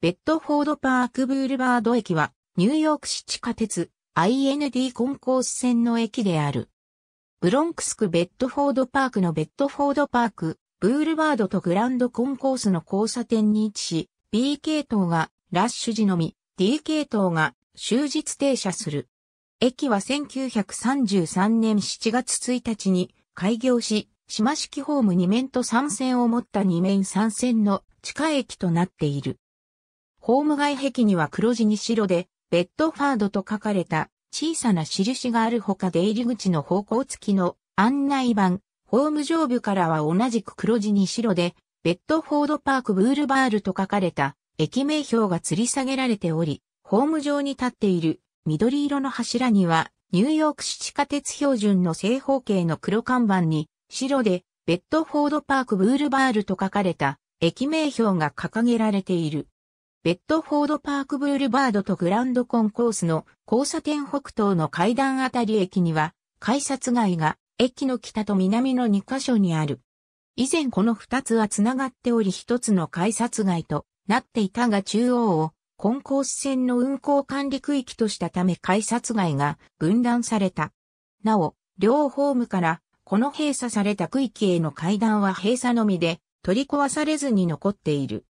ベッドフォードパークブールバード駅は、ニューヨーク市地下鉄 IND コンコース線の駅である。ブロンクスクベッドフォードパークのベッドフォードパーク、ブールバードとグランドコンコースの交差点に位置し、B 系統がラッシュ時のみ、D 系統が終日停車する。駅は1933年7月1日に開業し、島式ホーム2面と3線を持った2面3線の地下駅となっている。ホーム外壁には黒地に白で、ベッドファードと書かれた小さな印があるほか出入り口の方向付きの案内板、ホーム上部からは同じく黒地に白で、ベッドフォードパークブールバールと書かれた駅名標が吊り下げられており、ホーム上に立っている緑色の柱には、ニューヨーク市地下鉄標準の正方形の黒看板に、白で、ベッドフォードパークブールバールと書かれた駅名標が掲げられている。ベッドフォードパークブールバードとグランドコンコースの交差点北東の階段あたり駅には、改札街が駅の北と南の2カ所にある。以前この2つは繋がっており1つの改札街となっていたが中央をコンコース線の運行管理区域としたため改札街が分断された。なお、両ホームからこの閉鎖された区域への階段は閉鎖のみで取り壊されずに残っている。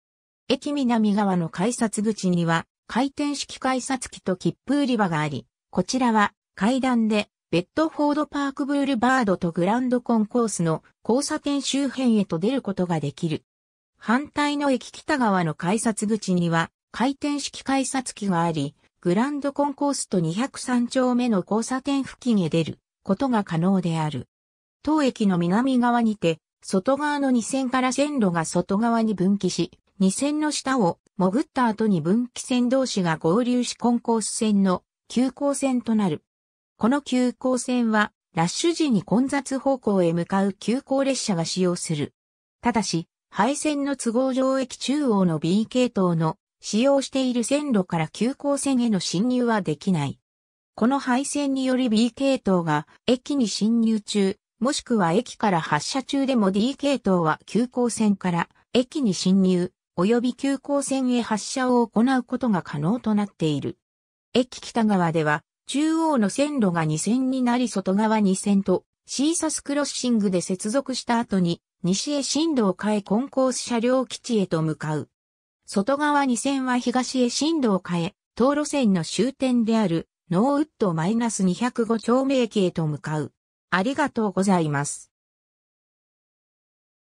駅南側の改札口には、回転式改札機と切符売り場があり、こちらは階段でベッドフォードパークブールバードとグランドコンコースの交差点周辺へと出ることができる。反対の駅北側の改札口には回転式改札機があり、グランドコンコースと203丁目の交差点付近へ出ることが可能である。当駅の南側にて、外側の2線から線路が外側に分岐し、2線の下を潜った後に分岐線同士が合流しコンコース線の急行線となる。この急行線はラッシュ時に混雑方向へ向かう急行列車が使用する。ただし、廃線の都合上駅中央の B 系統の使用している線路から急行線への進入はできない。この廃線により B 系統が駅に進入中、もしくは駅から発車中でも D 系統は急行線から駅に進入、及び急行線へ発車を行うことが可能となっている。駅北側では、中央の線路が2線になり外側2線と、シーサスクロッシングで接続した後に、西へ進路を変えコンコース車両基地へと向かう。外側2線は東へ進路を変え、東路線の終点である、ノーウッド -205 丁目駅へと向かう。ありがとうございます。